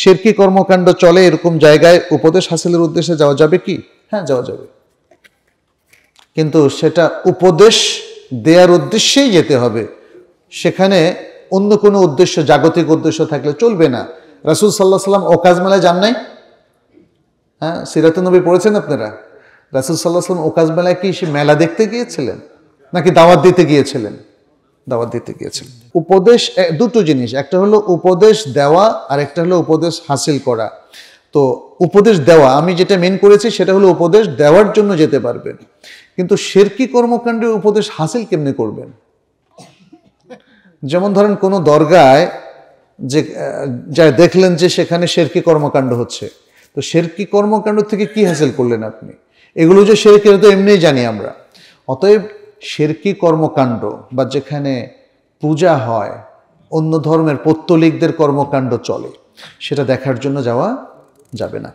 Cherki কর্মকাণ্ড চলে এরকম জায়গায় উপদেশ হাসিলের উদ্দেশ্যে যাওয়া যাবে কি হ্যাঁ যাওয়া যাবে কিন্তু সেটা উপদেশ দেওয়ার উদ্দেশ্যেই যেতে হবে সেখানে অন্য কোনো উদ্দেশ্য জাগতিক উদ্দেশ্য থাকলে চলবে না রাসুল সাল্লাহ সাল্লাম ওকাজ মেলায় যান নাই হ্যাঁ সিরাত নবী পড়েছেন আপনারা রাসুল সাল্লাহ সাল্লাম ওকাজ মেলায় কি সে মেলা দেখতে গিয়েছিলেন নাকি দাওয়াত দিতে গিয়েছিলেন দাওয়াত দিতে গিয়েছেন উপদেশ দুটো জিনিস একটা হলো উপদেশ দেওয়া আর একটা হলো উপদেশ হাসিল করা তো উপদেশ দেওয়া আমি যেটা মেন করেছি সেটা হলো উপদেশ দেওয়ার জন্য যেতে পারবেন কিন্তু শেরকি কর্মকাণ্ডে উপদেশ হাসিল কেমনে করবেন যেমন ধরেন কোনো দরগায় যে যা দেখলেন যে সেখানে শেরকি কর্মকাণ্ড হচ্ছে তো শেরকি কর্মকাণ্ড থেকে কি হাসিল করলেন আপনি এগুলো যে শেরকি তো এমনিই জানি আমরা অতএব শেরকি কর্মকাণ্ড বা যেখানে পূজা হয় অন্য ধর্মের পত্তলিকদের কর্মকাণ্ড চলে সেটা দেখার জন্য যাওয়া যাবে না